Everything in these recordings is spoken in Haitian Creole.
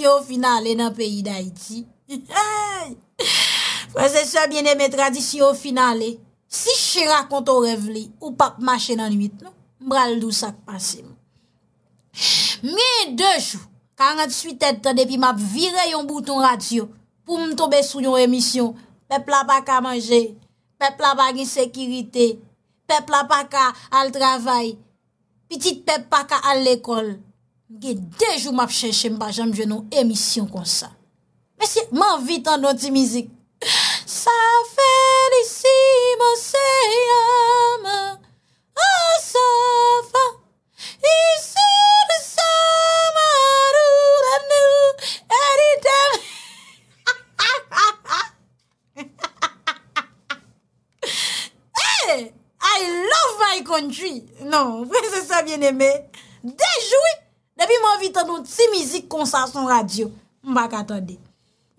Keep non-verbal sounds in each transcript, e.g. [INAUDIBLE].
[LAUGHS] Ou finale nan peyi da iti Proceso a bine men tradisyon ou finale Si chira kont ou revli Ou pap mache nan nwit Mbral dou sak pase Mwen de chou 48 etan depi map vire yon bouton radio Pou m toube sou yon emisyon Pepl apaka manje Pepl apaka gisekirite Pepl apaka al travay Petit pepl apaka al lekol Ge dejou map chè chè mba jèm djè nou emisyon kon sa. Mè si, mè anvit an don ti mizik. Sa fè disi mò se yama, an sa fè, isi mè sa marou, rèm nou, eri dèm. [LAUGHS] Hey! I love my country! Non, pè [LAUGHS] se sa bien emè. Dejoui! epi m avitan nou ti mizik konsa son radyo, m bak atande.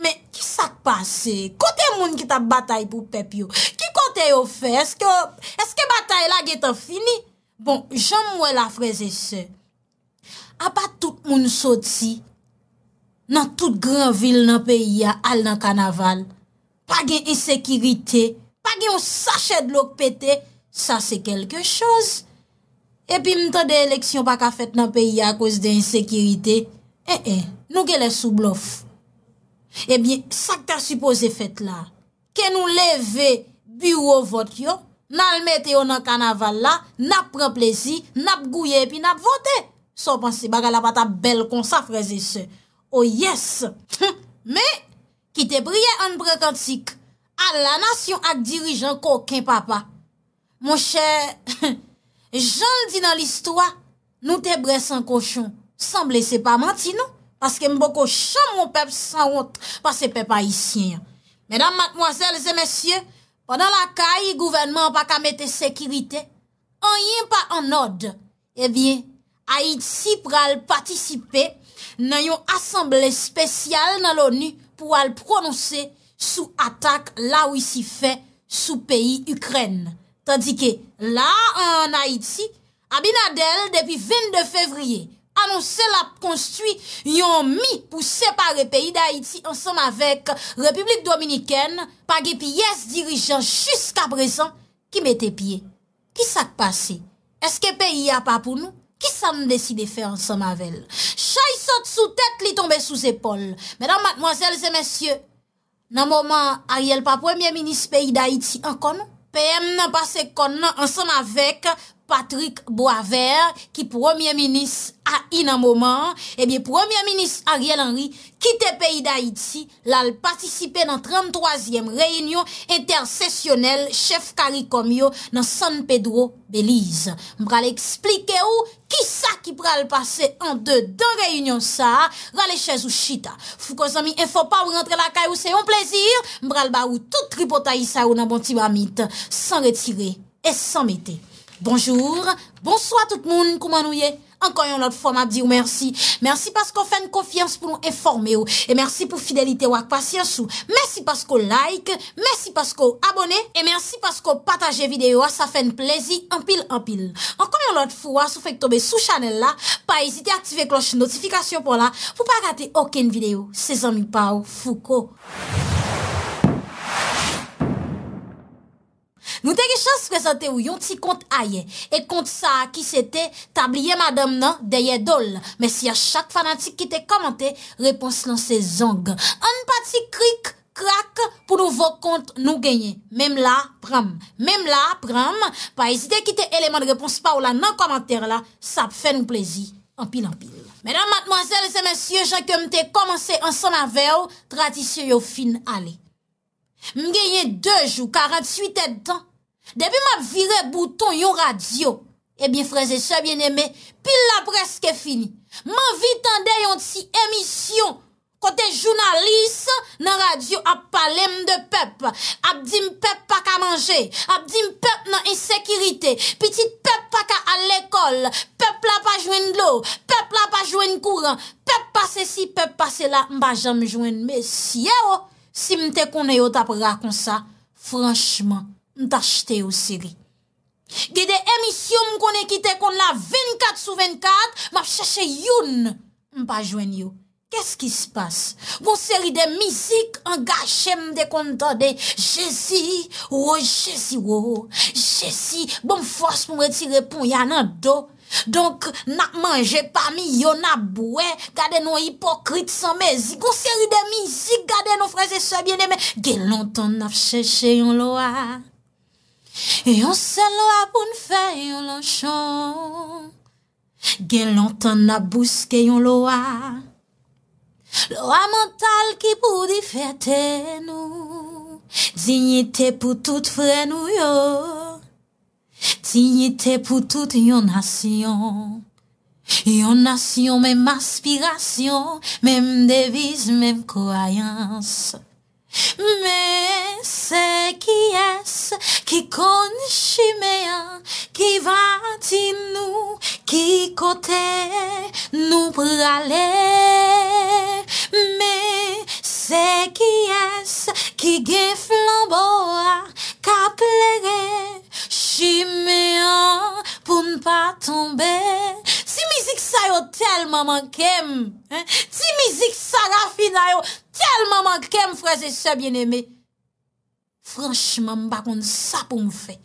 Me, ki sak pase? Kote moun ki ta batay pou pep yo? Ki kote yo fe? Eske batay la getan fini? Bon, jan m wè la freze se. A bat tout moun sot si, nan tout gran vil nan peya, al nan kanaval, pa gen esekirite, pa gen yon sachet lòk pete, sa se kelke chòz. epi mte de eleksyon pa ka fet nan peyi a kouz de insekirite, e e, nou ke le sou blof. Ebyen, sak ta suppose fet la, ke nou leve bureau vot yo, nan lmete yo nan kanaval la, nap preplezi, nap gouye, epi nap vote, sou pensi baga la pata bel kon sa freze se. Oh yes! Me, ki te priye an prekantik, a la nasyon ak dirijan kouken papa. Mon chè, eh, Jal di nan listwa, nou te bre san koshon, sanble se pa manti nou, paske mbo koshon moun pep san ot, pas se pe pa yisyen. Medan matmoazel, zemesye, podan la ka yi gouvenman pa kamete sekirite, an yin pa an od. Ebyen, ayit si pral patisipe, nan yon asemble spesyal nan l'ONU pou al prononse sou atak la ou yisi fe sou peyi Ukrenne. Tandike la an Haïti, Abinadel depi 20 fevriye anonsè la konstuit yon mi pou separe peyi d'Haïti ansan avèk Republik Dominikèn page piyes dirijan chusk apresan ki mette piye. Ki sa k'pase? Eske peyi a pa pou nou? Ki sa nou deside fè ansan avèl? Chay sot sou tèt li tombe sou zépol. Mèdam matmoazèl zè mèsyè, nan mouman Ariel pa premier minis peyi d'Haïti ankon nou? peyèm nan basè kon nan ansan avèk Patrick Boisvert, ki premier minis a in an mouman, ebyen eh premier minis Ariel Henry kite peyi d'Haïti, lal patisipe nan 33èm reynyon intersesyonel, chef karikomyo nan San Pedro Belize. Mbra l'explike ou ki sa ki pral pase an de dan reynyon sa, rale chèz ou chita. Fou ko zami e fò pa ou rentre lakay ou se yon plezir, mbral ba ou tout tripotayi sa ou nan bantibamit, san retire e san mette. Bonjour, bonsoit tout moun koumanouye. Ankanyon lot fwa ma di ou mersi. Mersi paskou fèn kofiyans pou nou informe ou. E mersi pou fidelite wak pasyans ou. Mersi paskou like, mersi paskou abone. E mersi paskou pataje videyo wasa fèn plezi anpil anpil. Ankanyon lot fwa sou fèk tobe sou chanel la. Pa esite aktive kloche notifikasyon pou la. Pou pa gate okèn videyo. Se zanmi pa ou fou ko. Mwen te ke chans prezante ou yon ti kont aye. E kont sa ki se te tabliye madame nan deye dol. Men si a chak fanatik ki te komante, repons nan se zang. An pati krik, krak pou nou vok kont nou genye. Mem la, pram. Mem la, pram. Pa esite ki te eleman de repons pa ou la nan komantere la. Sa pfe nou plezi. Ampil, ampil. Menan matmazel se mensyo, jake mte komanse an son aveo, tradisyon yo fin ale. Mwen genye 2 jou, 48 etan. Depi m ap vire bouton eh yon radyo, ebi freze se bien eme, pil la preske fini. Man vitande yon ti emisyon kote jounalise nan radyo ap pale m de pep. Ap di m pep pa ka manje, ap di m pep nan insekirite, pi ti pep pa ka al ekol, pep la pa jwen lo, pep la pa jwen kouran, pep pa se si, pep pa se la, m pa jam jwen me. Siye yo, si m te konye yo tap rakon sa, franchman. Ntajte yo siri Gede emisyon m konen kite kon la 24 sou 24 M ap chache yon M pa jwen yo Kese ki se passe Gon seri de mizik Angache m de kontade Jezi oh, Jezi oh, oh. Bon fos m retire pou yan an do Donk nak manje pa mi Yon ap bwe Gade nou hipokrit san mezi Gon seri de mizik Gade nou frese se bine me Gede lontan ap chache yon lo a E yon se lwa pou n fey yon lanshan, Gen lantan na bouske yon lwa, Lwa mental ki pou di ferte nou, Dignite pou tout fre nou yo, Dignite pou tout yon asyon, Yon asyon menm aspirasyon, Menm deviz, menm koyans, Me se ki es, ki kon shimeyan Ki vati nou, ki kote nou pou lale Me se ki es, ki ge flamboa Ka plege shimeyan pou npa tombe Si mizik sa yo tel maman kem eh? Si mizik sa rafi dayo Elmanman ke m freze se bieneme? Franchman m bakon sa pou m fe.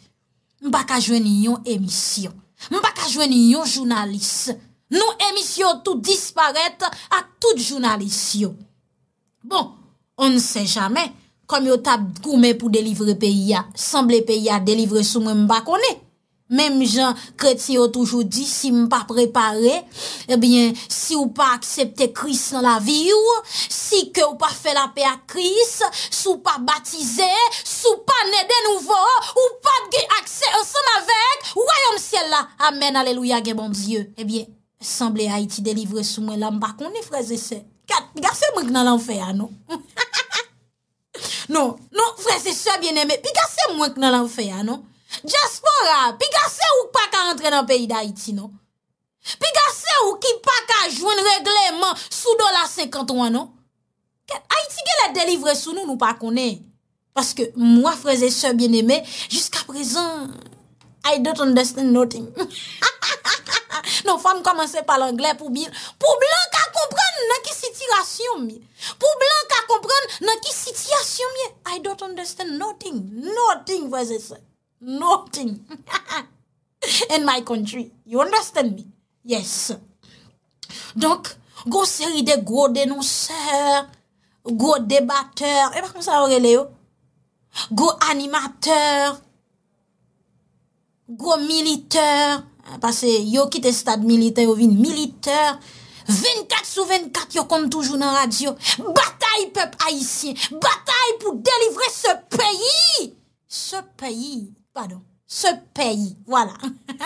M baka jwen yon emisyon. M baka jwen yon jounalis. Nou emisyon tout disparet ak tout jounalisyon. Bon, on ne se jamen kom yo tab goume pou delivre pe ya. Semble pe ya delivre sou m bakon e. Mem jan, kreti yo toujou di, si m pa prepare, ebyen, eh si ou pa aksepte kris nan la vi ou, si ke ou pa fe la pe ak kris, sou pa batize, sou pa ne de nouvo, ou pa ge akse, ou son avek, woyom siel la, amen, aleluya, ge bon dieu. Ebyen, sanble ha iti delivre sou mwen la mba koni freze se, kat, pi gase mwen k nan lan fe ya nou, non, freze se a bien eme, pi gase mwen k nan lan fe ya nou. Jaspora, pi gase ouk pa ka entre nan peyi da Haiti, no? Pi gase ouk ki pa ka jwen regleman sou do la 53, no? Haiti gen la delivre sou nou nou pa konen. Paske mwa, freze se, bien eme, Juska prezon, I don't understand nothing. [LAUGHS] Non, fam komanse pal angle pou bil. Pou blan ka kompran nan ki siti rasyon mi. Pou blan ka kompran nan ki siti rasyon mi. I don't understand nothing, nothing, freze se. Nothing [LAUGHS] in my country. You understand me? Yes. Donk, gwo seri de gwo denonseur, gwo debateur, e bak mwen sa or ele yo, gwo animateur, gwo militeur, pase yo kite stad milite, yo vin militeur, 24 sou 24, yo kon toujou nan radio, batay pep a yisi, batay pou delivre se peyi, se peyi, Se peyi, wala,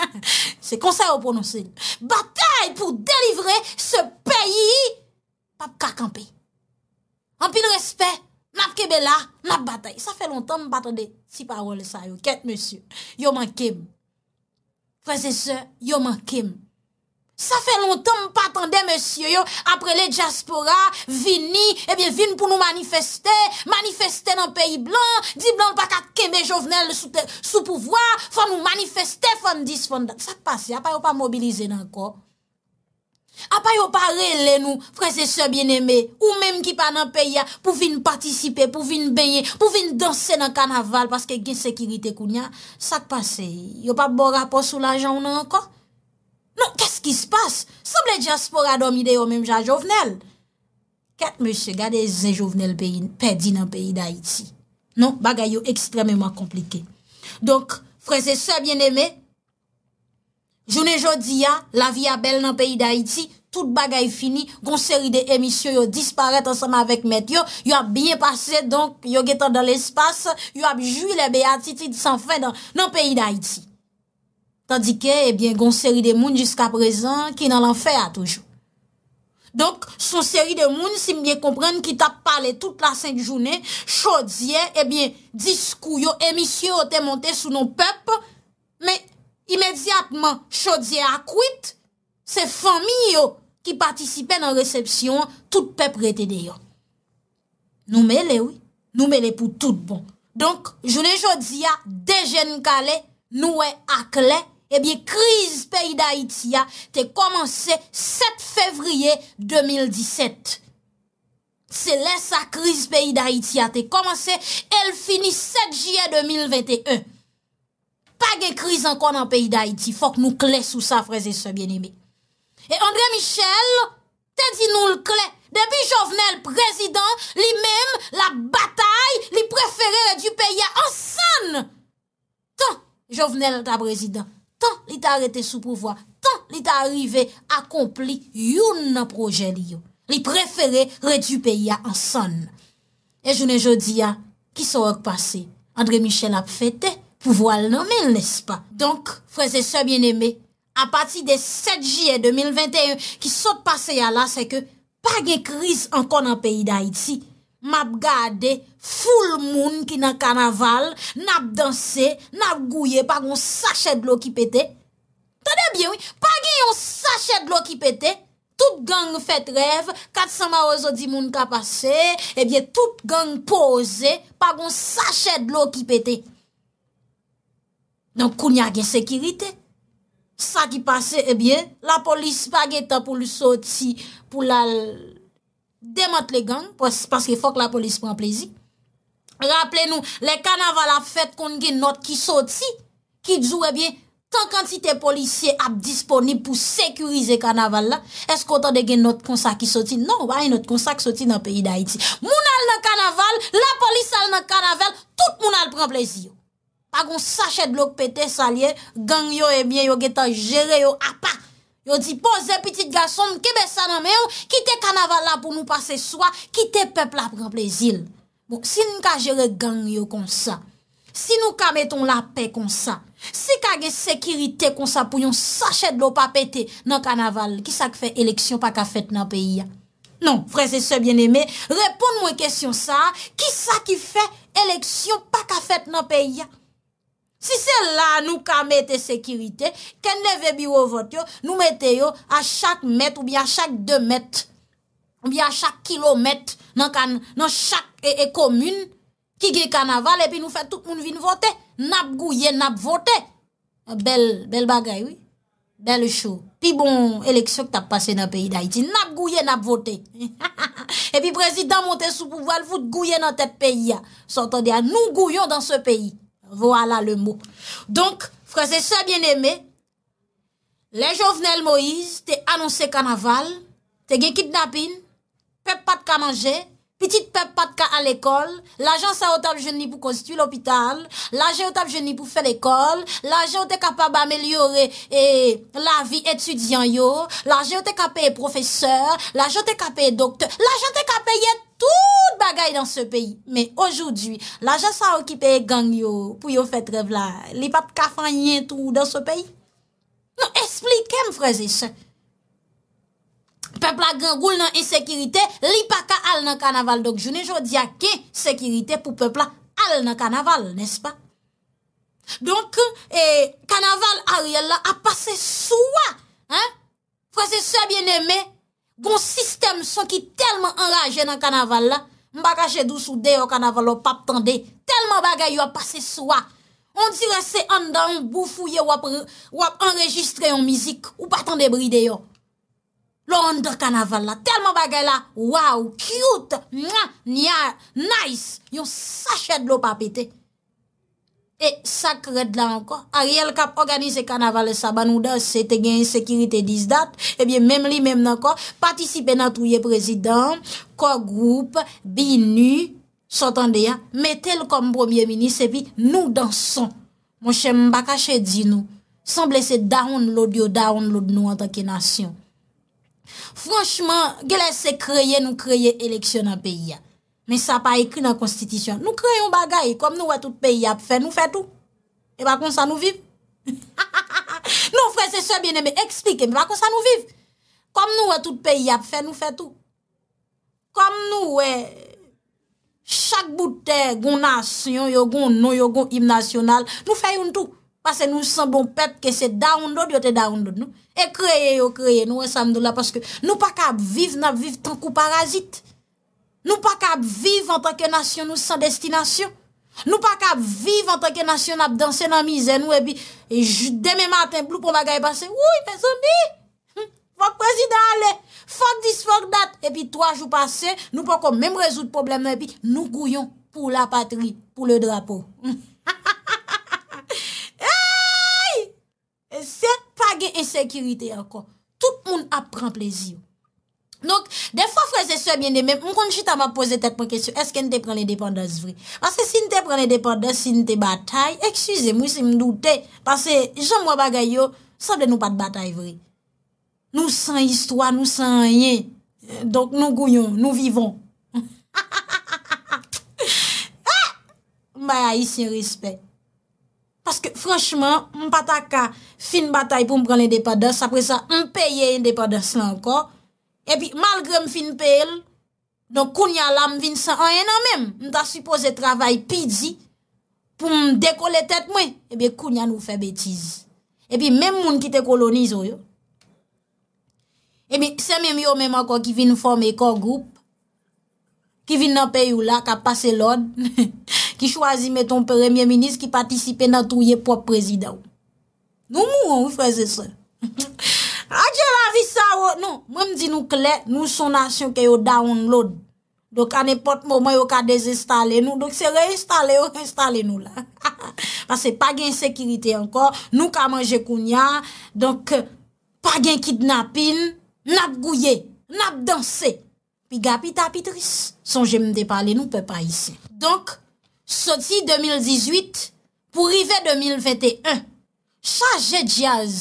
[LAUGHS] se konsey ou prononsi, batay pou delivre se peyi, pap kakampi. Anpil respet, map kebe la, map batay. Sa fe lontan mbatade si parol sa yo, ket monsi, yo man kim. Fase se, yo man kim. Sa fe lontan m patande, monsiyo yo, apre eh le diaspora, vini, ebyen vini pou nou manifeste, manifeste nan peyi blan, di blan pa kat kebe jovnel sou pouvoi, fwa nou manifeste, fwa nou disponde. Sa k pase, apay yo pa mobilize nan ko? Apay yo pa rele nou, prese se bieneme, ou menm ki pa nan peyi ya, pou vini patisipe, pou vini beye, pou vini danse nan kanaval, paske gen sekirite kou nya, sa k pase, yo pa bo rapos ou la jan ou nan anko? ki se passe. Sem le diaspora do mi de yo menm jan jovenel. Ket mèche gade zin jovenel pe di nan peyi da iti. Non, bagay yo ekstremèman komplike. Donk, freze se bien eme, jounen jodi ya, la vi a bel nan peyi da iti, tout bagay fini, gonseri de emisyon yo disparet ansama vek met yo, yo ap bien passe donk, yo getan dan l'espace, yo ap jwi le be atiti di san fè nan peyi da iti. tandike, ebyen, eh goun seri de moun jiska prezant, ki nan l'enfer a toujou. Donk, son seri de moun, si mbyen komprenn, ki tap pale tout la senk jounen, chodzie, ebyen, diskou yo emisyon o te monte sou nou pep, me, imediatman, chodzie akwit, se fami yo ki patisipe nan resepsyon, tout pep rete de yon. Nou mele, oui, nou mele pou tout bon. Donk, jounen chodzie, dejen kale, nou e akle, Ebiye kriz peyi da Itiya te komanse 7 fevriye 2017. Se lesa kriz peyi da Itiya te komanse el fini 7 jye 2021. Page kriz ankon an peyi da Itiya. Fok nou kle sou sa freze se bien ime. E Andre Michel te di nou l kle. Debi jo vnen l prezident li men la batay li preferere du peyi an san. Ton jo vnen la prezident. Tan li ta rete sou pouvoi, tan li ta arrive akompli youn nan proje li yo. Li preferi rete yu peya ansan. E jounen jodi ya, ki sa wak pase? Andre Michel ap fete pouvoi nan men nespa. Donk, freze se bieneme, a pati de 7 J 2021, ki sa wak pase ya la, se ke pa gen kriz an kon an peyi da iti. map gade, ful moun ki nan kanaval, nap danse, nap gouye, pa goun sachet lo ki pete. Tade byen, pa gen yon sachet lo ki pete, tout gang fete rev, kat sa ma ozo di moun ka pase, ebyen tout gang pose, pa goun sachet lo ki pete. Nan kounya gen sekirite, sa ki pase, ebyen, la polis pa gen ta pou lusoti, pou la... Demat eh non, le gang, paske fok la polis pran plezi. Raple nou, le kanaval ap fet kon gen not ki soti, ki djou e bie, tan kantite polisye ap disponib pou sekurize kanaval la, eskotan de gen not kon sa ki soti? Non, wane not kon sa ki soti nan peyi da iti. Moun al nan kanaval, la polis al nan kanaval, tout moun al pran plezi yo. Pag on sachet blok pete salye, gang yo e eh bie yo getan jere yo apak. Yo di, boze, pitit gason, kibe sa nan me ou, ki te kanaval la pou nou pase swa, ki te pepl la pou remple zil. Bon, si nou ka jere gang yo kon sa, si nou ka meton la pe kon sa, si ka ge sekirite kon sa pou yon sachet lo pa pete nan kanaval, ki sa ki fe eleksyon pa ka fet nan peyi ya? Non, freze se bien eme, repon mwen kesyon sa, ki sa ki fe eleksyon pa ka fet nan peyi ya? Si se la nou ka mette sekirite, ken neve biwo vot yo, nou mette yo a chak met ou bi a chak de met, ou bi a chak kilomet, nan chak e komune, ki gil kanaval, epi nou fè tout moun vin vote, nap gouye, nap vote. Bel bagay, oui? Bel chou. Pi bon, eleksyon ki tap pase nan peyi da iti, nap gouye, nap vote. [LAUGHS] Epi prezident Montessou pou val, vou te gouye nan te peyi ya. S'entendia, nou gouyon dan se peyi. Voilà le mot. Donc, frères et sœurs bien-aimés, les Jovenel Moïse t'es annoncé carnaval, t'es gay kidnapping, peuple pas de manger, Pitit pep pat ka al ekol, la jan sa otab jen li pou konstitu l'opital, la jan otab jen li pou fe l'ekol, la jan te kapab amelyore la vi etudyan yo, la jan te kapab profeseur, la jan te kapab doktor, la jan te kapab yon tout bagay dan se peyi. Me, ojou di, la jan sa okipe gang yo pou yo fet revla, li pap kafan yon tout dan se peyi. Nou, esplikem freze se. Pepla gen goul nan esekirite, li pa ka al nan kanaval. Dok jounen joun diya ke sekirite pou pepla al nan kanaval, nespa? Donk, e, kanaval a riel la apase souwa. Frase souwa bieneme, gon sistem son ki telman anraje nan kanaval la, mbaka jedou sou deyo kanaval lo pap tende, telman bagay yo apase souwa. On dire se an dan boufouye wap enregistre yon mizik ou patande bri deyo. Lo an de kanaval la, telman bagay la Waw, cute, mwa, nyar Nice, yon sachet Lopapete E sakret la anko Ariel kap organize kanaval le saban Ou da sete gen sekirite disdat Ebyen eh mem li mem nan ko Patisipe nan touye prezident Ko group, bi nu Sotan de ya, me tel kom Premier ministre, epi nou danson Mwen shen mbakache di nou Semble se daoun lodi yo Daoun lodi nou an teke nasyon Franchement, c'est créer nous créer élection dans pays Mais ça pas écrit dans constitution. Nous créons choses, comme nous tout tout pays a fait nous fait tout. Et pas comme ça nous vive. [LAUGHS] non frère, c'est ça bien aimé, expliquez mais pas comme ça nous vivons. Comme nous tout tout pays a fait nous fait tout. Comme nous chaque bout de terre, nation, yo national, nous faisons tout. Pase nou san bon pep ke se daoun do diote daoun do nou. E kreye yo kreye nou esan do la. Paske nou pa kab vive nan vive tankou parazit. Nou pa kab vive an tanke nasyon nou san destinasyon. Nou pa kab vive an tanke nasyon nan danse nan mize nou. E bi, deme maten bloupon la gaye pase. Ouye, pe soni! Fok prezida ale! Fok dis, fok dat! E bi, toa jou pase, nou pa kon menm rezout probleme. E bi, nou kouyon pou la patri, pou le drapo. Ha ha! gen ensekirite akon. Tout moun ap pran plezio. Donk, de fwa freze sou e bende men, moun konjita ma pose tet mwen kesyo, eske nte pran le depandas vre? Pase si nte pran le depandas, si nte batay, eksuze mou si mdoute, pase jom wabaga yo, sabde nou pat batay vre. Nou san histwa, nou san enye, donk nou gouyon, nou vivon. [LAUGHS] Ah! Ha ha ha ha ha ha! Ha! Mba ya yisi yon respet. Parce que franchement, je ka fin batay pou m pran pour prendre l'indépendance m là l'indepadans encore et puis malgré m fin paye, donc, quand je suis la je un pour eh nous tête, moi. bien, nous moun te colonise oh, yo même eh bien, c'est même yo menm qui qui vin forme ekor groupe, qui [LAUGHS] ki chwazi meton premye minis, ki patisipe nan touye pop prezida ou. Nou mou an, ou freze se. Adjè la vi sa ou, oh. non, nou, mwen mdi nou kle, nou sonasyon ke yo download. Dok an epot mouman yo ka dezestale nou, dok se reinstale yo, reinstale nou la. Pase pa gen sekirite ankor, nou ka manje kounya, donk, euh, pa gen kidnapin, nap gouye, nap danse, pi gapi tapitris. Son jem mde pale, nou pe pa isi. Donk, Soti 2018 pou rive 2021. Chaje jaz.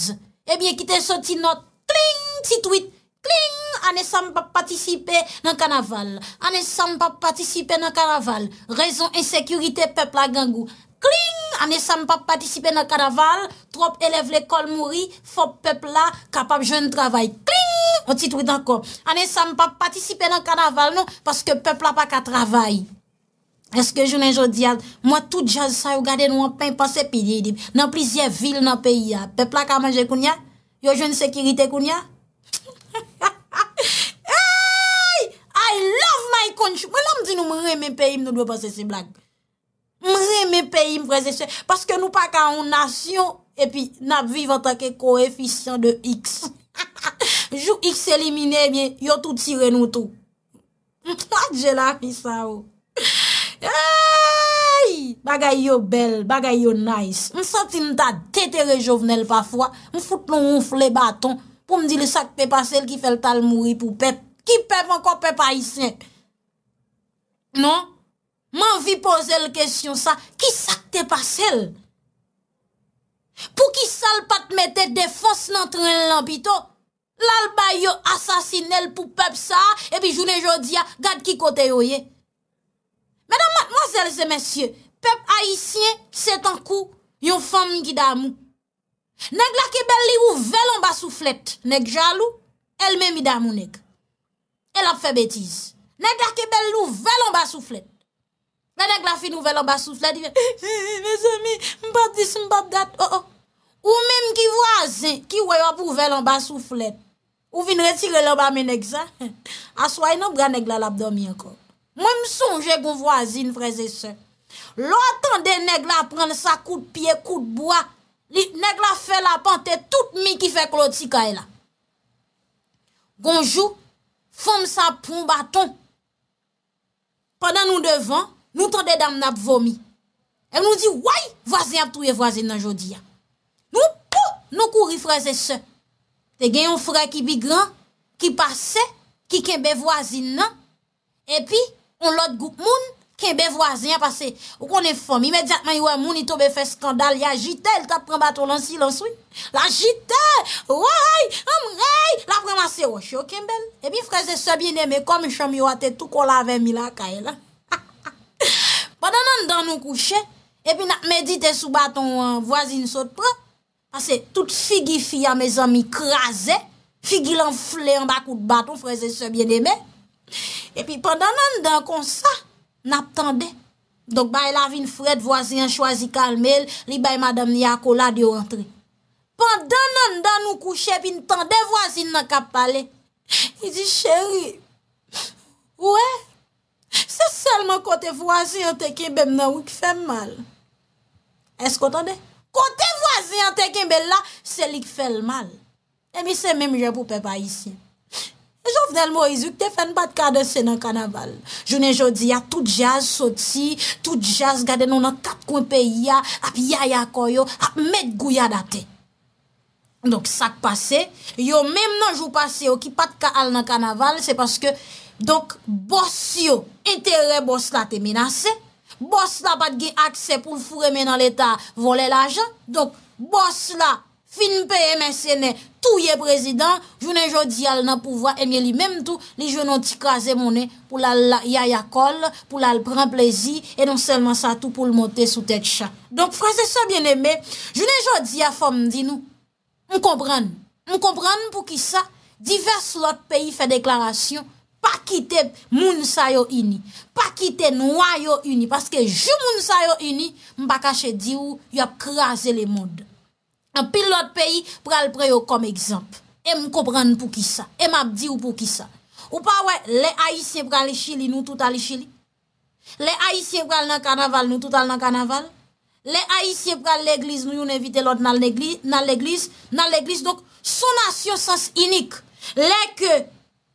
Ebyen eh kite soti not. Kling! Titouit. Kling! Ane san pa patisipe nan kanaval. Ane san pa patisipe nan kanaval. Rezon ensekurite pepla gangou. Kling! Ane san pa patisipe nan kanaval. Trop eleve lekol mouri. Fop pepla kapap joun travay. Kling! O titouit anko. Ane san pa patisipe nan kanaval nou. Paske pepla pa ka travay. Eske jounen joun diyan, mwa tout jansay ou gade nou an pen pase pidi di. Nan plizye vil nan peyi ya. Peplak a manje koun ya? Yo joun sekirite koun ya? Ay! [LAUGHS] I love my country! Mwen la mdi nou mremen peyi m nou dwe pase se blag. Mremen peyi m vwese se. Paske nou pa ka ou nasyon, epi nap vivan take koeficyon de x. [LAUGHS] Joun x elimine, yo tout tire nou tou. [LAUGHS] Mwen la djela fi sa ou. Bagay yo bel, bagay yo nice M sati m ta tete rejovenel pafwa M foute loun ouf le baton Pou m di le sakpe pa sel ki fel talmouri pou pep Ki pep ankon pep a isen Non Man vi pose l kesyon sa Ki sakpe pa sel Pou ki sal pat me te defos nan tren lan pito Lal bayo asasinel pou pep sa E pi jounen jodia gade ki kote yo ye sel se men sye, pep haisyen se tankou yon fam yon ki damou. Nèk la kebel li ou velon ba souflet, nèk jalou, el mè mi damou nèk. El ap fe betiz. Nèk la kebel lou velon ba souflet. Mè nèk la fin ou velon ba souflet, di ven, mè zè mi, mbap dis, mbap dat, o oh, o. Oh. Ou mèm ki vwa zè, ki wè yon pou velon ba souflet. Ou vin re tire lèm ba mè nèk zè. [LAUGHS] Aswa yon ap gwa nèk la labdomi ankon. Mwen msonje goun vwazin vreze se. Lò atan de neg la pren sa kou de piye, kou de bwa. Neg la fe la pante tout mi ki fe kloti ka e la. Gonjou, fom sa pou mbaton. Pendan nou devan, nou tande dam nap vomi. El nou di, woy, vwazin ap touye vwazin nan jodi ya. Nou pou nou kouri vreze se. Te gen yon fre ki bi gran, ki pase, ki kembe vwazin nan. E pi... On lot gout moun, kenbe vwazen ya pase, ou konen fom, imediatman yon moun ito be fe skandal, ya jite, el tap pran baton lan silan sou, la jite, woy, am ray, la vreman se wosh e e e yo kenben, ebi fraze se bieneme, kom yon chan mi wate, tout kon la ave mi la kae la. [LAUGHS] Padan nan dan nou kouche, ebi nan medite sou baton euh, vwazen sou pran, pase, tout figi fi ya me zan mi krasen, figi lan fle an bakout baton, fraze se bieneme, ebi, E pi pandan nan dan kon sa, nap tende. Dok bay lavin fred, waziyan chwazi kalmel, li bay madam ni akola di yo entre. Pandan nan dan nou kouche, pi ntende waziyan nan kap pale. I di cheri, wè, se selman kote waziyan teke bem nan wik fèl mal. Eskotende? Kote waziyan teke bem la, selik fèl mal. E mi se menm jè poupe pa isi. Jounen joudi ya tout jaz soti, tout jaz gade nou nan kat konpe ya, ap yaya koyo, ap met gouya date. Donk sak pase, yo mem nan jou pase yo ki pat ka al nan kanaval, se paske donk bos yo, entere bos la te minase, bos la bat ge akse pou fureme nan leta vole la jan, donk bos la Pin mpeye men sene tou ye prezident, jounen jodi al nan pouva emye li menm tou, li jounen ti kaze mounen pou lal yaya kol, pou lal pran plezi, e non selman sa tout pou l moten sou tek chan. Donk frase sa bien eme, jounen jodi a fom di nou, m kompran, m kompran pou ki sa, divers lot peyi fe deklarasyon, pa kite moun sa yo ini, pa kite nou yo ini, paske joun moun sa yo ini, m pa kache di ou yop kaze le moun de. An pil lot peyi pral preyo kom ekzamp. E m kopran pou ki sa. E m ap di ou pou ki sa. Ou pa we, le aisyen pral le chili nou toutal le chili. Le aisyen pral nan kanaval nou toutal nan kanaval. Le aisyen pral le glis nou yon evite lot nan le glis. Nan le glis. Donk, son asyo sens inik. Le ke...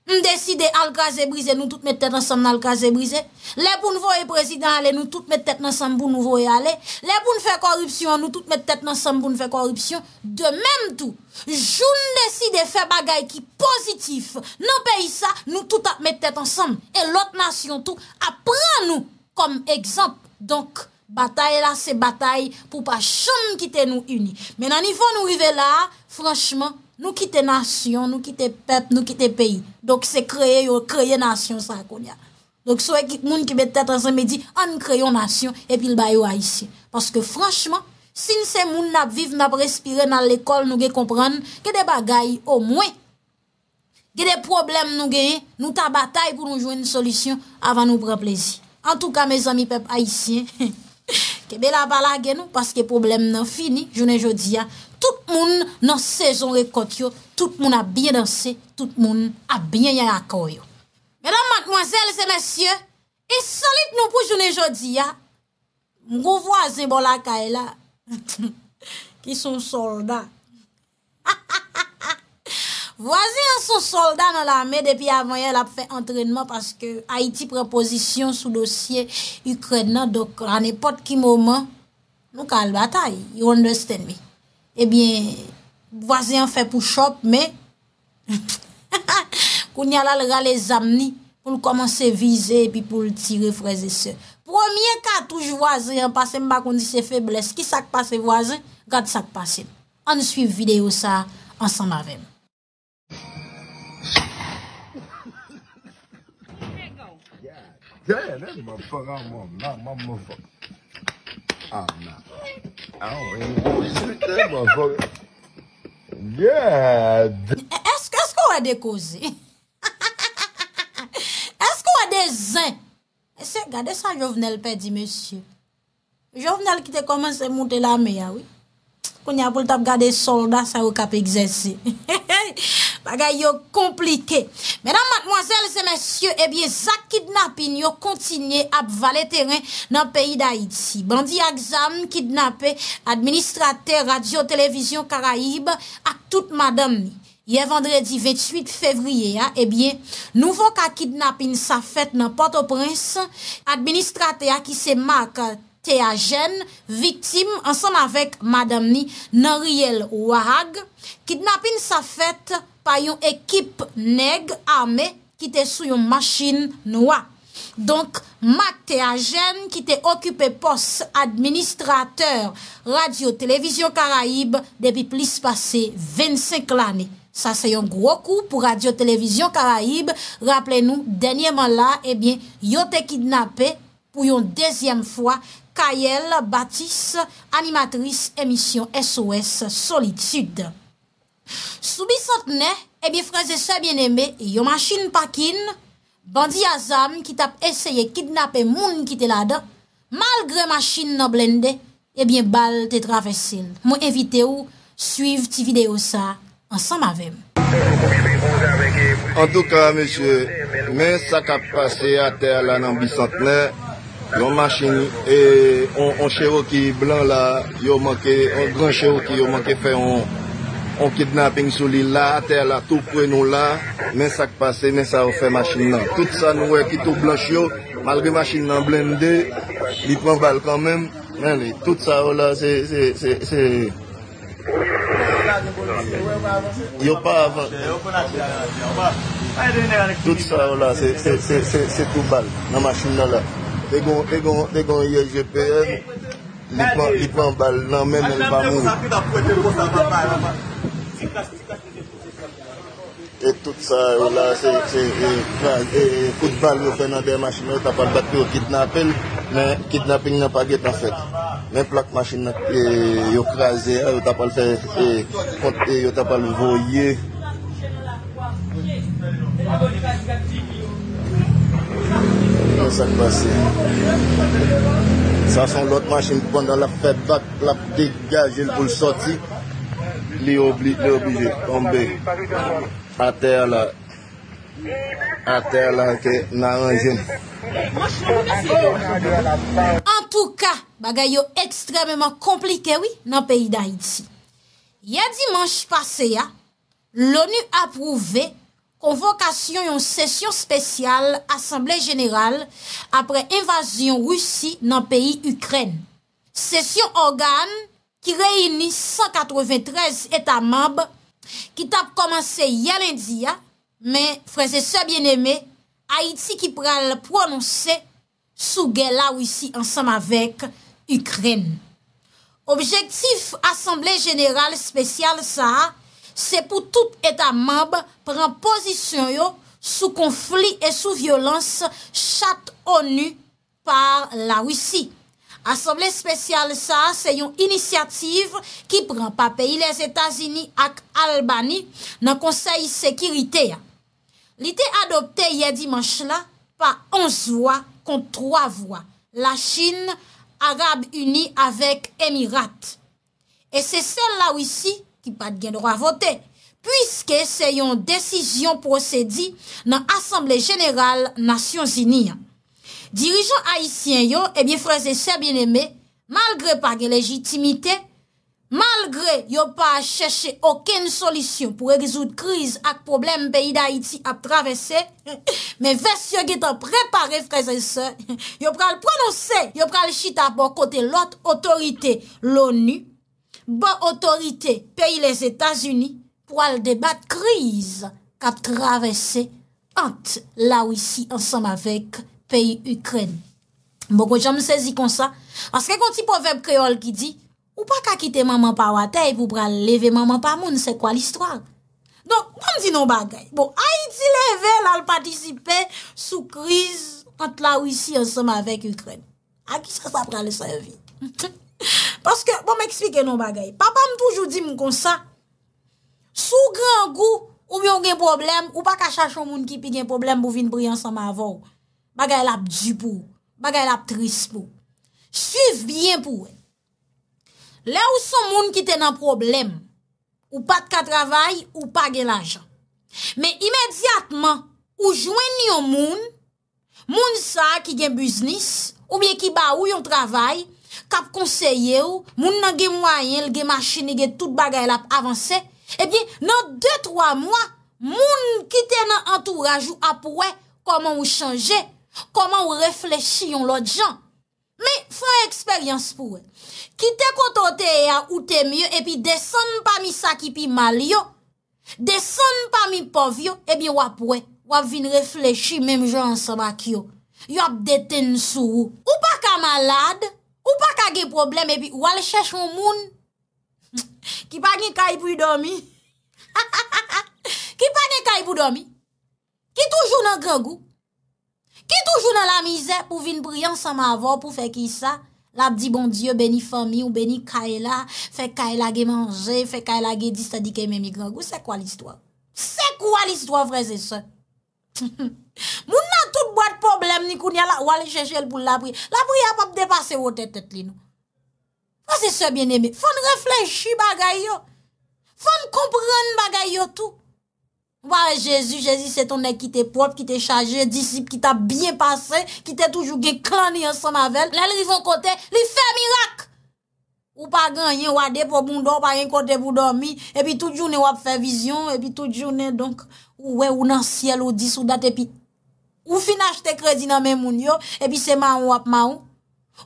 N deside al gaz e brize, nou tout mette tete ansanm nan al gaz e brize. Le pou nou voye prezident ale, nou tout mette tete ansanm pou nou voye ale. Le pou nou fè korupsyon, nou tout mette tete ansanm pou nou fè korupsyon. De menm tou, joun deside fè bagay ki pozitif. Nan pey sa, nou tout ap mette tete ansanm. E lot nasyon tou, apren nou kom ekzamp. Donk, batay la se batay pou pa chanm kite nou uni. Menan, nifon nou yve la, franchman... Nou kite nasyon, nou kite pep, nou kite peyi. Dok se kreye yon kreye nasyon sa kon ya. Dok sou ek moun ki bete trase me di, an kreye yon nasyon epi l bayo aisyen. Paske franchman, sin se moun nap vive, nap respire nan l ekol nou ge kompran, ge de bagay o mwen. Ge de problem nou ge, nou ta batay kou nou jwen yon solisyon avan nou pre plezi. An touka, me zami pep aisyen, ke be la bala gen nou, paske problem nan fini, jounen jodi ya, Tout moun nan sezon rekot yo, tout moun a byen danse, tout moun a byen yan akoy yo. Mèdam matmwazèl se mèsyè, e solit nou pou jounen jodi ya, mou wazè bol akay la, [LAUGHS] ki son soldat. Wazè [LAUGHS] an son soldat nan la mè, depi avan yè la pfe entrenman, paske Haiti preposisyon sou dosye Ukrèd nan, dok an epot ki mouman, nou kal batay, you understand me. Ebyen, eh vwazen fè pou chop me, koun [LAUGHS] yal al rale zamni pou l komanse vize epi pou l tire freze se. Premier katouj vwazen, pasen mba kondise febles, ki sak pase vwazen, gade sak pase. An sou videyo sa, ansan ma vem. Gè, nen mwa fok an mwom, nan mwa mwom fok. An nan. Awe, mou ispite mou fok. Yad. Esk ou wade kozi? Esk ou wade zan? Ese, gade san jovenel pedi, monsye. Jovenel ki te komanse moute la mea, oui. Kouni apoutap gade soldat sa ou kap egzese. bagay yo komplike. Menan, madmoizel, zemesye, ebyen, eh zak kidnapin yo kontinye ap vale teren nan peyi da iti. Bandi a gzan, kidnapè, administrate, radio, televizyon, karaib, ak tout madam ni. Ye vendredi 28 fevriye, ebyen, nouvo ka kidnapin sa fèt nan Port-au-Prince, administrate a ki se mak te a jen, vitim, ansan avèk madam ni, nan riyel ou a hag, kidnapin sa fèt pa yon ekip neg ame ki te sou yon machin noua. Donk, mak te ajen ki te okupe pos administrateur Radio Televizyon Karaib debi plis pase 25 lane. Sa se yon grokou pou Radio Televizyon Karaib. Raple nou, denye man eh la, yo te kidnape pou yon dezyen fwa Kayel Batis, animatris emisyon SOS Solitude. Sou bisantene, ebi eh freze se bieneme, yo machin pakine, bandi azam ki tap eseye kidnap e moun ki te lada, malgre machin no blende, ebi eh bal te travesine. Mwen evite ou, suiv ti video sa, ansan mavem. An tou ka, mesye, men sakap pase a te ala nan bisantene, yo machin e on chevoki blan la, yo manke, an gran chevoki yo manke feyon, On kidnaping sou li la, ater la, tou pre nou la. Men sak pase, men sa ou fe machin nan. Tout sa nou e ki tou blanche yo. Malge machin nan blende, li pon bal kanmen. Mène, tout sa ou la se... Yo pa avan. Tout sa ou la se tou bal nan machin nan la. Lè gon yon GPM, li pon bal nan men el baroun. E tout sa euh, ou euh, euh, non, la E kout bal nou fè nan dey machin Mè yon tapal bat pou yon kidnapen Men kidnapin nan pa get an fèt Men plak machin nan yon krasen Yon tapal fè Yon tapal voye Mè sa kvasen Sa son lot machin pou kanda la fèt Bak plak degajen pou l'soti Li obli, li obli. Kombe. Ate la. Ate la ke nan anjen. En tou ka, bagay yo ekstrememan komplikewi nan peyi da iti. Ya dimanche pase ya, l'ONU apouve konvokasyon yon sesyon spesyal Assemble General apre invasyon russi nan peyi Ukren. Sesyon organe, ki reyini 193 eta mab, ki tap komanse yalendiya, men freze se bieneme, Haiti ki pral prononse souge la Ouissi ansam avek Ukren. Objektif Assemblée Générale Spéciale sa, se pou tout eta mab pran posisyon yo sou konflik et sou violans chate ou nu par la Ouissi. Assemble spesyal sa se yon inisiativ ki pren pa peyi les Etats-Unis ak Albani nan konsey sekirite ya. Li te adopte ye dimanche la pa 11 vwa kont 3 vwa. La Chine, Arab-Uni avek Emirat. E se sel la wisi ki pat gen rwa vote. Puiske se yon desisyon prosedi nan Assemble General Nasyon Zini ya. Dirijon Haitien yo, ebye eh fraze se bieneme, malgre pa gen legitimite, malgre yo pa a cheshe oken solisyon pou re rizout kriz ak problem beyi da Haiti ap travesse, [LAUGHS] men vers yo geto prepare fraze se, yo pral pronose, yo pral chita bon kote lot otorite l'ONU, bon otorite peyi les Etats-Unis pou al debat kriz kap travesse ant la wisi ansam avek peyi Ukren. Mbo kwa jom sezi konsa, aske konti poveb kreol ki di, ou pa ka kite maman pa watey, pou pral leve maman pa moun, se kwa l'histoire. Don, mbo mdi non bagay, bo, Haiti level al patisipe sou kriz ant la ouisi ansama vek Ukren. Aki sa sa pral le sevi? [LAUGHS] Paske, mbo m eksplike non bagay, papa m toujou di m konsa, sou gran gou, ou myon gen problem, ou pa ka chasho moun ki pigen problem pou vin bri ansama avon ou. bagay lap djipou, bagay lap tris pou. Suf biyen pou we. Le ou son moun ki tenan problem, ou pat ka travay, ou pa gen l'ajan. Men imediatman, ou jwen yon moun, moun sa ki gen biznis, ou bien ki ba ou yon travay, kap konseye ou, moun nan gen mwayen, gen machini, gen tout bagay lap avanse, e bien nan de troi mwa, moun ki tenan antouraj ou apwe, koman ou chanje, Koman ou reflechi yon lot jan? Me, fwa eksperyans pou e. Ki te koto te e a, ou te myo, epi de son pa mi sakipi mal yo, de son pa mi pov yo, epi wap wè, wap vin reflechi, mem jan anso bak yo. Yo ap deten sou. Ou pa ka malade, ou pa ka ge problem, epi wale chèch moun moun, [LAUGHS] ki pa gen ka ipou yon domi. Ki [LAUGHS] pa gen ka ipou yon domi. Ki toujou nan gre gou, Ki toujou nan la mizè pou vin priyansan ma avò pou fe ki sa? La di bon diyo beni fami ou beni kaela, fek kaela ge manje, fek kaela ge dista di ke mè mi grangou. Se kwa l'istwa? Se kwa l'istwa vreze se? Moun nan tout bwa d'poblèm ni koun ya la wale chèchèl pou la priyansan, la priyansan ap ap depase wotèt tèt li nou. Fa se se bien eme, fa n'reflechi bagay yo, fa n'komprèn bagay yo tout. Ou pa jesu, jesu se ton ne ki te prop, ki te chaje, disip, ki ta bien pase, ki te toujou gen klan ni ansan mavel. Le li vo kote, li fe mirak. Ou pa gen yen wade pou bun do, pa gen kote vou dormi, epi tout jounen wap fe vizyon, epi tout jounen donk, ou we ou nan siel, ou dis ou dat, epi. Ou finaj te kredi nan men moun yo, epi se man wap man ou.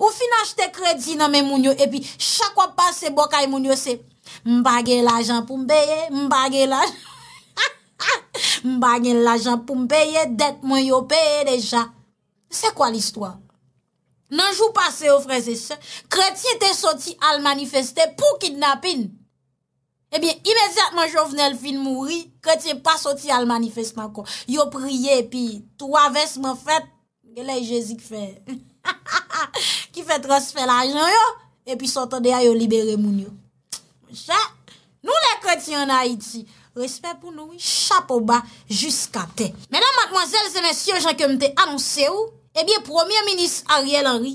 Ou finaj te kredi nan men moun yo, epi chak wap pase bok ay moun yo se, mbagel ajan pou mbeye, mbagel ajan. [LAUGHS] M bagen l ajan pou m peye, det mwen yo peye deja. Se kwa l istwa? Nanjou pase yo freze se, kretye te soti al manifeste pou kidnapin. Ebyen, eh imediatman jo vene l fin mouri, kretye pa soti al manifeste man kon. Yo priye, pi, tou aves mwen fet, gele jezi kfe. Ki fet resfe l ajan yo, e pi sotade a yo libere moun yo. Se, nou le kretye yon ha iti, Respect pou nou, chape ou ba, jusqu'a te. Mèdame, mademoiselle, zè nè syon, jè ke mte anonsè ou, ebyè, eh premier-ministre Ariel Henry,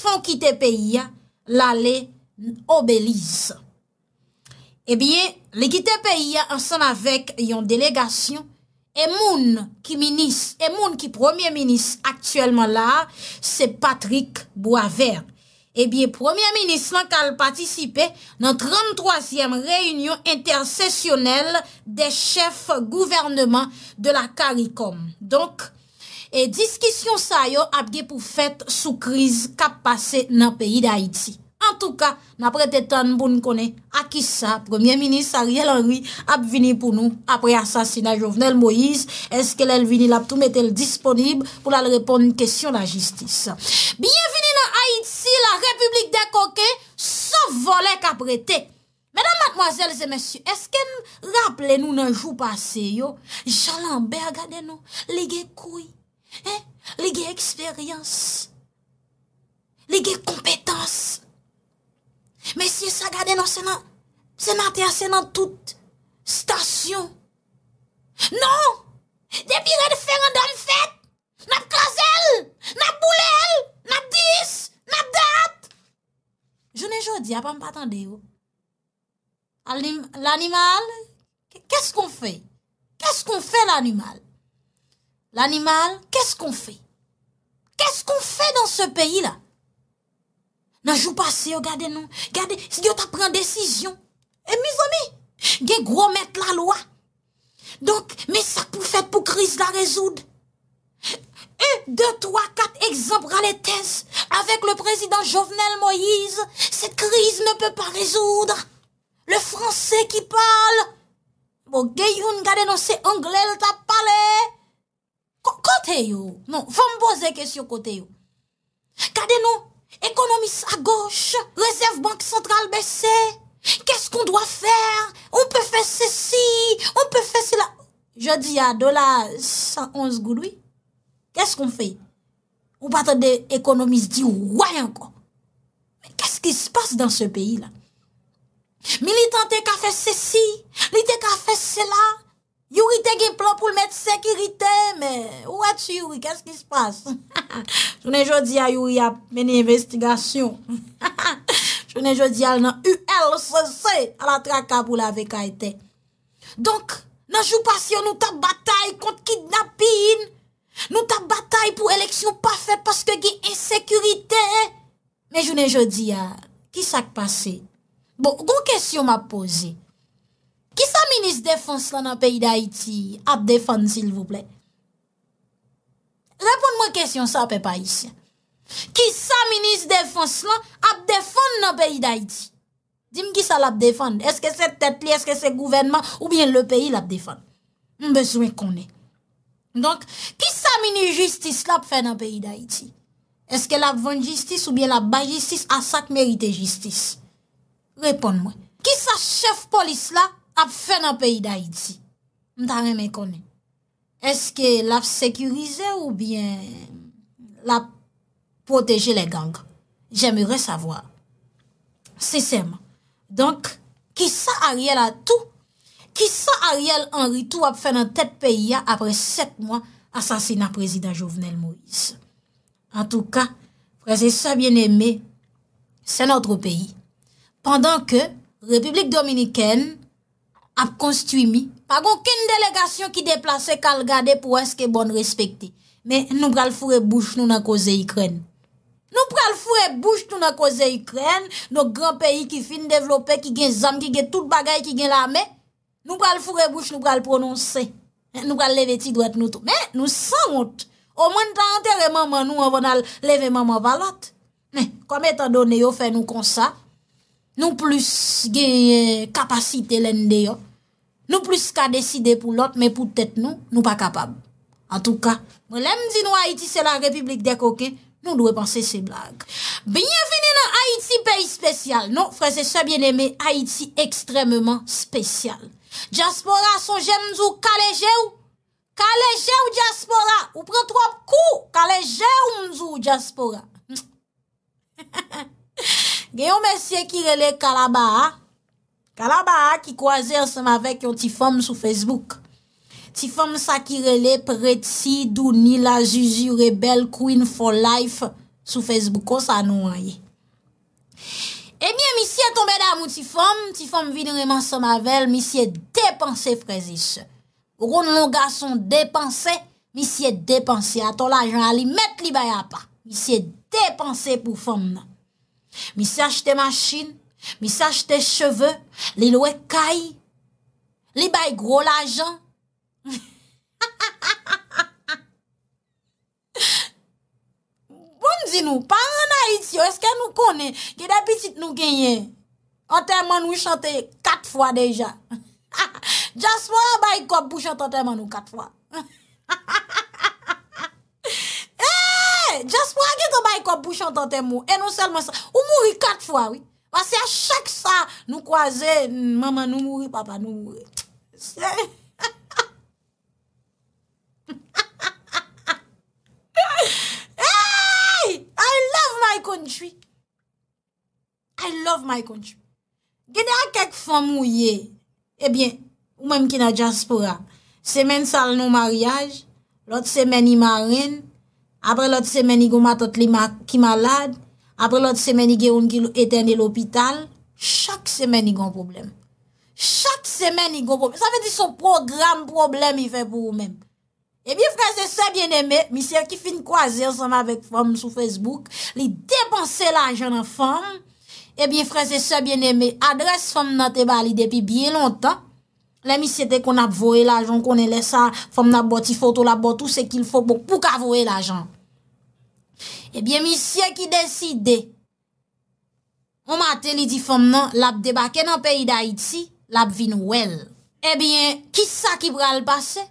fon kite peyi ya, la le obélise. Ebyè, eh li kite peyi ya, ansan avek yon delegasyon, e moun ki premier-ministre aktuelman la, se Patrick Boisvert. Ebyen, eh Premier Ministre lakal patisipe nan 33e reunyon intersesyonel de chef gouvernement de la CARICOM. Donk, e diskisyon sa yo apge pou fet sou kriz kap pase nan peyi d'Haïti. An tou ka, na prete tan pou n kone akisa. Premier Ministre Ariel Henry ap vini pou nou apre asasina Jovenel Moïse. Eske lè l vini l ap tou metel disponib pou l al repon n kesyon la jistis. Bienvini l Aïtzi, la Republik de Koke, sa volèk ap rete. Mèdam matmoazèl zè mèsyou, eske m raple nou nan jou pase yo? Jalan bergade nou, lè gè kouy, lè gè eksperyans, lè gè kompetans. Men si sa gade nan sena, sena te ase nan tout stasyon. Non, de pi re de fe mandan fèt, nap klazèl, nap boulel, nap dis, nap dat. Jounen jodi, apan patande yo. L'animal, kè skon fè? Kè skon fè l'animal? L'animal, kè skon fè? Kè skon fè dan se peyi la? Nanjou pa se yo gade nou. Gade, si diyo ta pren desisyon. E mizomi, ge gro met la loa. Donk, me sak pou fet pou kriz la rezoud. E, de, to, kat, ekzamp, gale tez. Avek le prezident Jovenel Moïse, set kriz ne pe pa rezoud. Le franse ki pale. Bo, ge yon gade nou, se anglel ta pale. Kote yo. Non, vam boze kes yo kote yo. Gade nou. Ekonomis a goche, rezerv bank sentral besè, kèskon doa fèr, ou pè fè sè si, ou pè fè sè la. Je di a dola 111 gouloui, kèskon fè? Ou patan de ekonomis di woyan kwa? Kèskon se passe dan se peyi la? Militan te ka fè sè si, li te ka fè sè la. Youri te gen plan pou l met sekiritè, mè, ou at youri, kèst ki s'passe? [LAUGHS] Jounen jodi a youri a meni investigasyon. [LAUGHS] Jounen jodi al nan ULCC, al atrakab ou la VKT. Donk, nan jou pasyon nou ta batay kont ki dnapin, nou ta batay pou eleksyon pafè, paske gen ensekiritè. Mè jounen jodi a, ki sak pase? Bon, goun kesyon ma posey, Ki sa minis defons la nan peyi d'Haïti ap defons s'il vous plè? Repon mwen kesyon sa pe pa isi. Ki sa minis defons la ap defons nan peyi d'Haïti? Dim ki sa la ap defons? Eske se tèt li, eske se gouvenman ou bien le peyi la ap defons? Mbezouen konè. Donk, ki sa minis jistis la ap fè nan peyi d'Haïti? Eske la ap vèn jistis ou bien la ap bajistis asak merite jistis? Repon mwen. Ki sa chef polis la? ap fè nan peyi d'Haïti. Mta reme konen. Eske la fè sekurize ou bien la proteje le gang? Jèmère sa vwa. Seseyman. Donk, ki sa Ariel atou? Ki sa Ariel enritou ap fè nan tèt peyi apre set mwa asasina prezident Jovenel Moïse? An tou ka, prezident sa bien eme, se notre peyi. Pendan ke Republik Dominikèn ap konstuimi, pa gon ken delegasyon ki deplase kal gade pou eske bon respekte. Men, nou pral fure bouch nou na koze yikren. Nou pral fure bouch nou na koze yikren, nou gran peyi ki fin devlope, ki gen zam, ki gen tout bagay, ki gen lame. Nou pral fure bouch nou pral prononse. Men, nou pral leve ti gwa t nou tou. Men, nou san mout. Omen tan anter e maman nou an vonal leve maman valot. Men, kome tan do ne yo fe nou konsa, Nou plus gen kapasite lende yo. Nou plus ka deside pou lot, men pou tete nou, nou pa kapab. An tou ka, mwen lem di nou Haiti se la Republik de Koke, nou dwe panse se blague. Bienveni nan Haiti, peyi spesyal. Nou, frese se bieneme, Haiti ekstremement spesyal. Djaspora son jem mzou, kale je ou? Kale je ou Djaspora? Ou pren twap kou? Kale je ou mzou Djaspora? He [LAUGHS] he he. Gen yon mesye ki rele Kalabaha, Kalabaha ki kwaze an sema vek yon ti fom sou Facebook. Ti fom sa ki rele Pretzi, Dunila, Juju, Rebel, Queen for Life, sou Facebook ou sa nou an ye. E mye misye tombe da moun ti fom, ti fom vin reman sema vel, misye depanse frezis. Roun longa son depanse, misye depanse. A to la jen a li met li bay apa. Misye depanse pou fom nan. Mi se achete machin Mi se achete cheve Li loue kay Li bay gro la jan Ha ha ha ha ha Ha ha ha ha ha Boum zinou Paran na ityo eske nou konen Ki depitit nou genyen Otèman nou chante kat fwa deja Ha ha ha Jaswa bay kop pou chante otèman nou kat fwa Ha ha ha ha Jaspora gen ton bay kop bouchan tante mou E nou selman sa Ou mouri kat fwa wii Pase a chak sa nou kwa ze Maman nou mouri, papa nou mouri Se Hei I love my country I love my country Gen a kek fwa mou ye E bien Ou menm ki na jaspora Se men sal nou maryaj Lot se men yi marin apre lot semen igon matot li ki malade, apre lot semen igon ki eten li l'opital, chak semen igon problem. Chak semen igon problem. Sa ve di son program problem i fe pou ou men. Ebi eh freze se bien eme, misye ki fin kwa zir san vek fom sou Facebook, li depanse la ajon an fom, ebi eh freze se bien eme, adres fom nan te balide pi bien lontan, le misye te kon ap vowe la ajon kon e lesa fom nan boti foto la bote ou se kil fok bok pou ka vowe la ajon. Ebyen, eh misye ki deside, mou maten li di fom nan, lap debake nan peyi da iti, lap vin wel. Ebyen, kisa ki bral pase?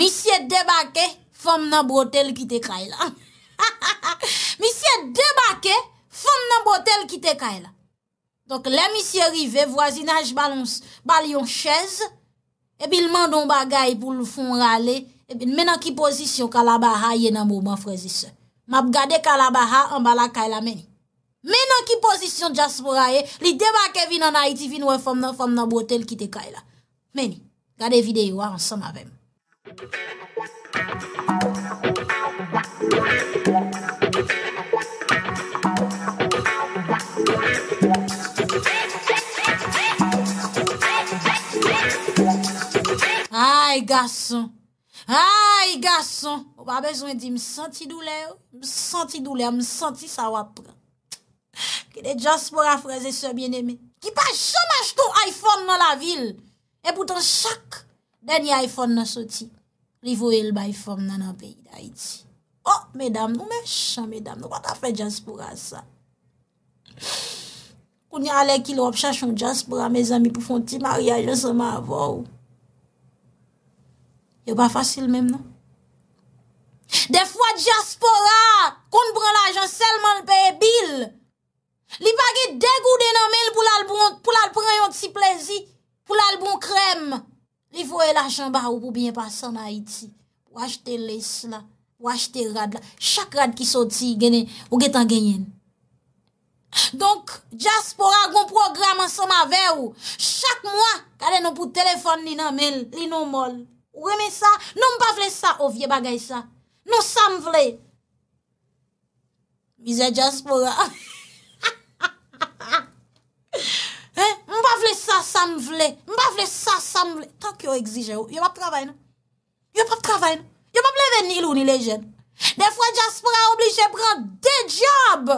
Misye debake, fom nan botel ki te kaila. Misye debake, fom nan botel ki te kaila. Donk, le misye rive, voisinaj eh bal yon chez, ebyen, mandon bagay pou l'fon rale, ebyen, menan ki posisyon, kalaba haye nan bouman frezisey. Mab gade kalabaha an bala kaila meni. Menon ki pozisyon Jaspora e, li deba kevin an Haiti vinwe fom nan fom nan botel kite kaila. Meni, gade videyo an som avem. Ay, gason! Ay, gason, ou ba bezwen di msanti douler, msanti douler, msanti sa wapre. Ki de Jaspora freze se bieneme, ki pa jom ajto iPhone nan la vil. E boutan chak, deni iPhone nan soti, privou el bayfom nan an peyi da iti. Oh, medam nou, me chan medam nou, wat a fe Jaspora sa? Kouni ale ki lop chachon Jaspora, me zami pou fonti maryajan se ma avor ou. yo pa fasil menm nan. De fwa diaspora, kon pran la ajan selman l paye bil, li bagi deg ou dena menl pou lal pran yon ti plezi, pou lal bon krem, li foye la jamba ou pou binye pasan na iti, wajte lesna, wajte rad la, chak rad ki soti genen, ou getan genyen. Donk, diaspora kon program an sama ver ou, chak mwa kade nan pou telefon ni nan menl, li non mol. Ou eme sa, nou m pa vle sa, ou vie bagay sa. Nou sa m vle. Mize Jaspora. [LAUGHS] M pa vle sa, sa m vle. M pa vle sa, sa m vle. Tan ki ou exije ou, yo m ap travay nan. Yo m ap travay nan. Yo m ap leve ni lou ni lejen. De fwa Jaspora oblije pran de diab.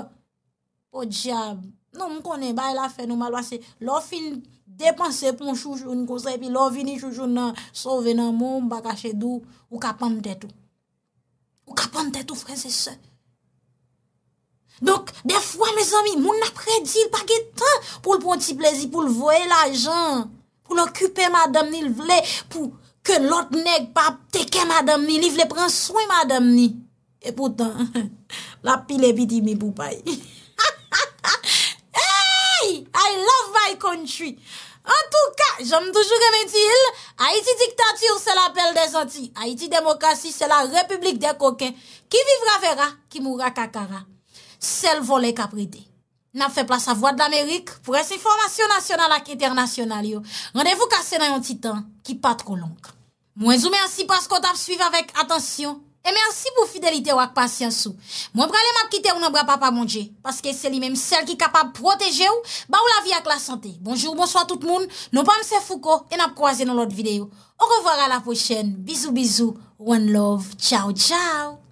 O diab. Nou m konen bay la fen ou malwa se. Lo fin... te panse pou moun choujoun kousè, pi lò vini choujoun nan sove nan moun, baka chè dou, ou kapan mtè tou. Ou kapan mtè tou, frè, se sè. Donk, defwa, me zami, moun apre di, l pa gè tan, pou l pon ti plezi, pou l voye la jan, pou l okupè madam ni l vle, pou ke lot neg pa teke madam ni, li vle pran souy madam ni. E poutan, la pi le biti mi pou paye. Hey, I love my country! An tou ka, jom toujou remedi il, Haiti diktatir se la pel de zanti, Haiti demokrasi se la republik de kokè, ki vivra vera, ki moura kakara. Sel volè kapredè. N ap fè plas sa vwad d'Amerik, pou resse formasyon nasyonal ak eternasyonalyo. Rendevou kase nan yon titan, ki patro long. Mwen zoomè ansi paskot ap suive avèk, atensyon. Et eh, merci pour fidélité ou patience ou. Moi, pralé m'a quitté ou non papa mon Dieu. Parce que c'est lui-même celle qui est capable de protéger ou, bah ou la vie avec la santé. Bonjour, bonsoir tout le monde. Nous pas M. Foucault et n'a croisé dans l'autre vidéo. Au revoir à la prochaine. Bisous, bisous. One love. Ciao, ciao.